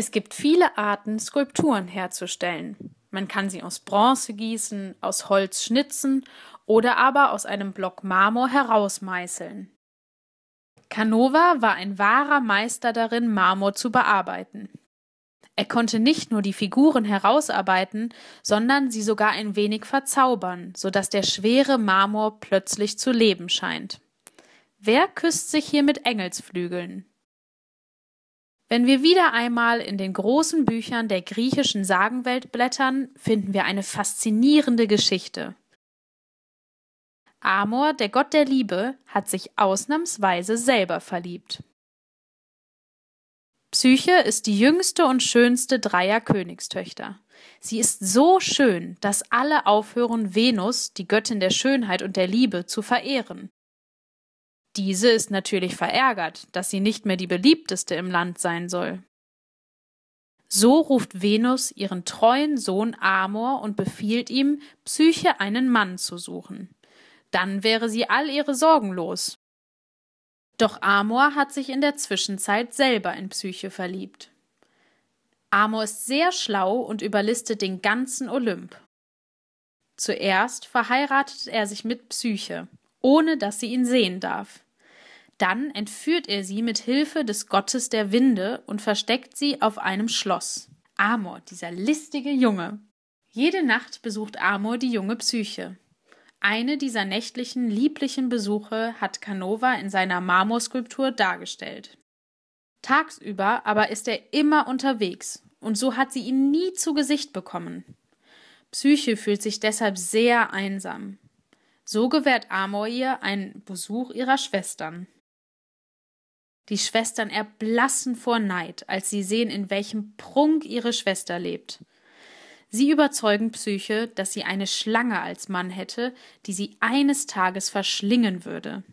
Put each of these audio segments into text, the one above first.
Es gibt viele Arten, Skulpturen herzustellen. Man kann sie aus Bronze gießen, aus Holz schnitzen oder aber aus einem Block Marmor herausmeißeln. Canova war ein wahrer Meister darin, Marmor zu bearbeiten. Er konnte nicht nur die Figuren herausarbeiten, sondern sie sogar ein wenig verzaubern, so dass der schwere Marmor plötzlich zu leben scheint. Wer küsst sich hier mit Engelsflügeln? Wenn wir wieder einmal in den großen Büchern der griechischen Sagenwelt blättern, finden wir eine faszinierende Geschichte. Amor, der Gott der Liebe, hat sich ausnahmsweise selber verliebt. Psyche ist die jüngste und schönste dreier Königstöchter. Sie ist so schön, dass alle aufhören, Venus, die Göttin der Schönheit und der Liebe, zu verehren. Diese ist natürlich verärgert, dass sie nicht mehr die beliebteste im Land sein soll. So ruft Venus ihren treuen Sohn Amor und befiehlt ihm, Psyche einen Mann zu suchen. Dann wäre sie all ihre Sorgen los. Doch Amor hat sich in der Zwischenzeit selber in Psyche verliebt. Amor ist sehr schlau und überlistet den ganzen Olymp. Zuerst verheiratet er sich mit Psyche, ohne dass sie ihn sehen darf. Dann entführt er sie mit Hilfe des Gottes der Winde und versteckt sie auf einem Schloss. Amor, dieser listige Junge. Jede Nacht besucht Amor die junge Psyche. Eine dieser nächtlichen, lieblichen Besuche hat Canova in seiner Marmorskulptur dargestellt. Tagsüber aber ist er immer unterwegs, und so hat sie ihn nie zu Gesicht bekommen. Psyche fühlt sich deshalb sehr einsam. So gewährt Amor ihr einen Besuch ihrer Schwestern. Die Schwestern erblassen vor Neid, als sie sehen, in welchem Prunk ihre Schwester lebt. Sie überzeugen Psyche, dass sie eine Schlange als Mann hätte, die sie eines Tages verschlingen würde.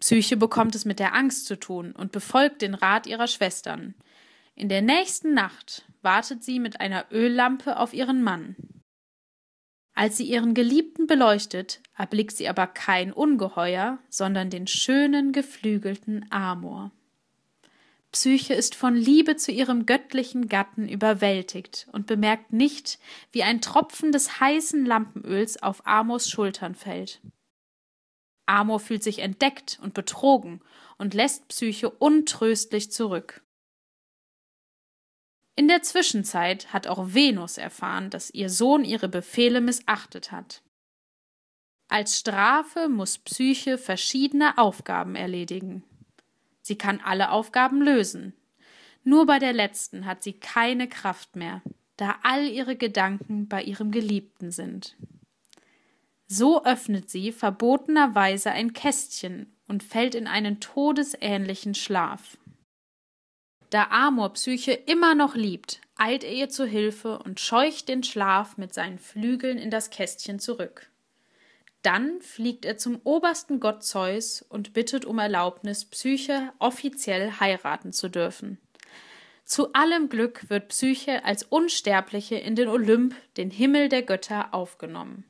Psyche bekommt es mit der Angst zu tun und befolgt den Rat ihrer Schwestern. In der nächsten Nacht wartet sie mit einer Öllampe auf ihren Mann. Als sie ihren Geliebten beleuchtet, erblickt sie aber kein Ungeheuer, sondern den schönen, geflügelten Amor. Psyche ist von Liebe zu ihrem göttlichen Gatten überwältigt und bemerkt nicht, wie ein Tropfen des heißen Lampenöls auf Amors Schultern fällt. Amor fühlt sich entdeckt und betrogen und lässt Psyche untröstlich zurück. In der Zwischenzeit hat auch Venus erfahren, dass ihr Sohn ihre Befehle missachtet hat. Als Strafe muss Psyche verschiedene Aufgaben erledigen. Sie kann alle Aufgaben lösen. Nur bei der letzten hat sie keine Kraft mehr, da all ihre Gedanken bei ihrem Geliebten sind. So öffnet sie verbotenerweise ein Kästchen und fällt in einen todesähnlichen Schlaf. Da Amor Psyche immer noch liebt, eilt er ihr zu Hilfe und scheucht den Schlaf mit seinen Flügeln in das Kästchen zurück. Dann fliegt er zum obersten Gott Zeus und bittet um Erlaubnis, Psyche offiziell heiraten zu dürfen. Zu allem Glück wird Psyche als Unsterbliche in den Olymp, den Himmel der Götter, aufgenommen.